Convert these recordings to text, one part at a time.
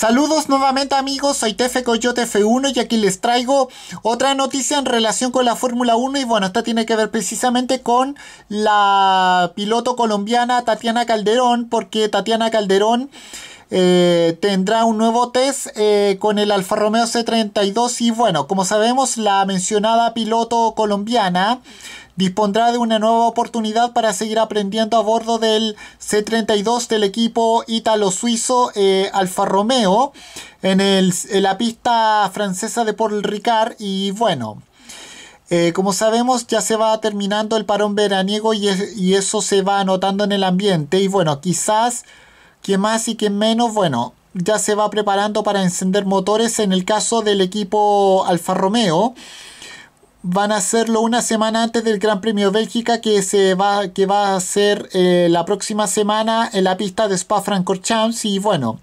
Saludos nuevamente amigos, soy Tefe Coyote F1 y aquí les traigo otra noticia en relación con la Fórmula 1 y bueno, esta tiene que ver precisamente con la piloto colombiana Tatiana Calderón porque Tatiana Calderón eh, tendrá un nuevo test eh, con el Alfa Romeo C32 y bueno, como sabemos la mencionada piloto colombiana dispondrá de una nueva oportunidad para seguir aprendiendo a bordo del C32 del equipo italo suizo eh, Alfa Romeo en, la pista francesa de Paul Ricard y bueno. como sabemos ya se va terminando el parón veraniego y eso se va anotando en el ambiente y bueno, quizás Quién más y quién menos, bueno, ya se va preparando para encender motores en el caso del equipo Alfa Romeo van a hacerlo una semana antes del Gran Premio Bélgica que, se va, que va a ser eh, la próxima semana en la pista de Spa-Francorchamps y bueno,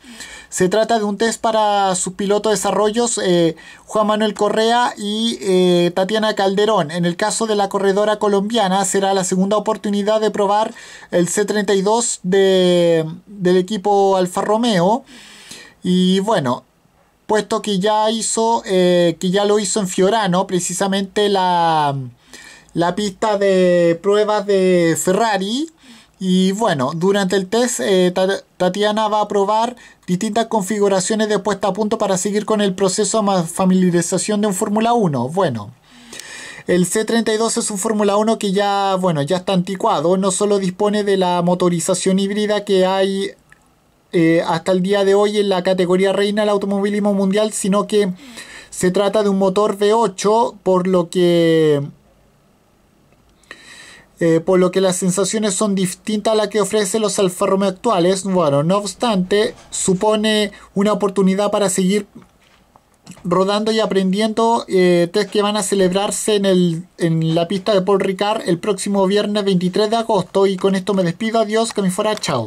se trata de un test para sus pilotos de desarrollos eh, Juan Manuel Correa y eh, Tatiana Calderón. En el caso de la corredora colombiana será la segunda oportunidad de probar el C32 del equipo Alfa Romeo. Y bueno, puesto que ya hizo, eh, que ya lo hizo en Fiorano, precisamente la, la pista de pruebas de Ferrari. Y bueno, durante el test eh, Tatiana va a probar distintas configuraciones de puesta a punto para seguir con el proceso de familiarización de un Fórmula 1. Bueno, el C32 es un Fórmula 1 que ya, bueno, ya está anticuado, no solo dispone de la motorización híbrida que hay eh, hasta el día de hoy en la categoría reina del automovilismo mundial, sino que se trata de un motor de 8 por lo que... Eh, por lo que las sensaciones son distintas a las que ofrecen los Alfa actuales. Bueno, no obstante, supone una oportunidad para seguir rodando y aprendiendo eh, test que van a celebrarse en, el, en la pista de Paul Ricard el próximo viernes 23 de agosto. Y con esto me despido, adiós, que me fuera, chao.